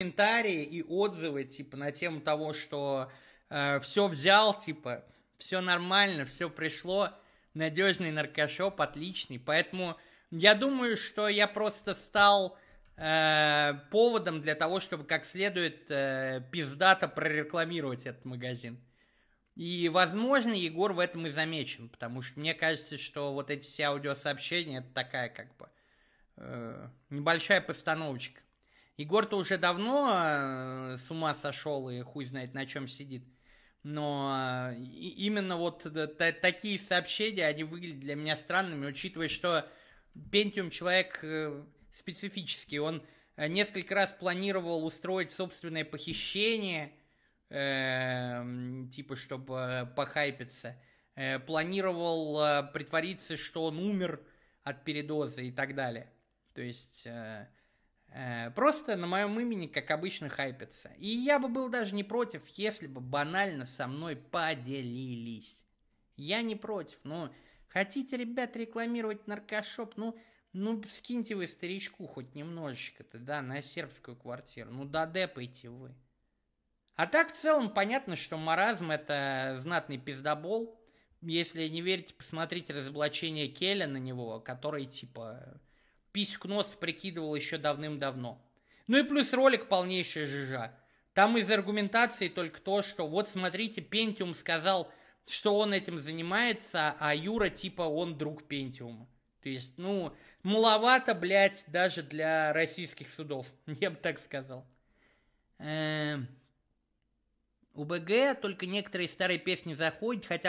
комментарии и отзывы, типа, на тему того, что э, все взял, типа, все нормально, все пришло, надежный наркошоп, отличный. Поэтому я думаю, что я просто стал э, поводом для того, чтобы как следует э, пиздато прорекламировать этот магазин. И, возможно, Егор в этом и замечен, потому что мне кажется, что вот эти все аудиосообщения, это такая как бы э, небольшая постановочка. Егор-то уже давно э, с ума сошел и хуй знает на чем сидит. Но э, именно вот такие сообщения, они выглядят для меня странными, учитывая, что Пентиум человек э, специфический. Он несколько раз планировал устроить собственное похищение, эм, типа, чтобы похайпиться. Планировал притвориться, что он умер от передоза и так далее. То есть Э, просто на моем имени, как обычно, хайпятся. И я бы был даже не против, если бы банально со мной поделились. Я не против, но хотите, ребят, рекламировать наркошоп, ну, ну, скиньте вы старичку хоть немножечко-то, да, на сербскую квартиру. Ну, додепайте вы. А так, в целом, понятно, что маразм – это знатный пиздобол. Если не верите, посмотрите разоблачение Келя на него, который, типа, нос прикидывал еще давным-давно. Ну и плюс ролик полнейшая жижа. Там из аргументации только то, что вот смотрите, Пентиум сказал, что он этим занимается, а Юра типа он друг Пентиума. То есть, ну, маловато, блядь, даже для российских судов, я бы так сказал. Эм, у БГ только некоторые старые песни заходят, хотя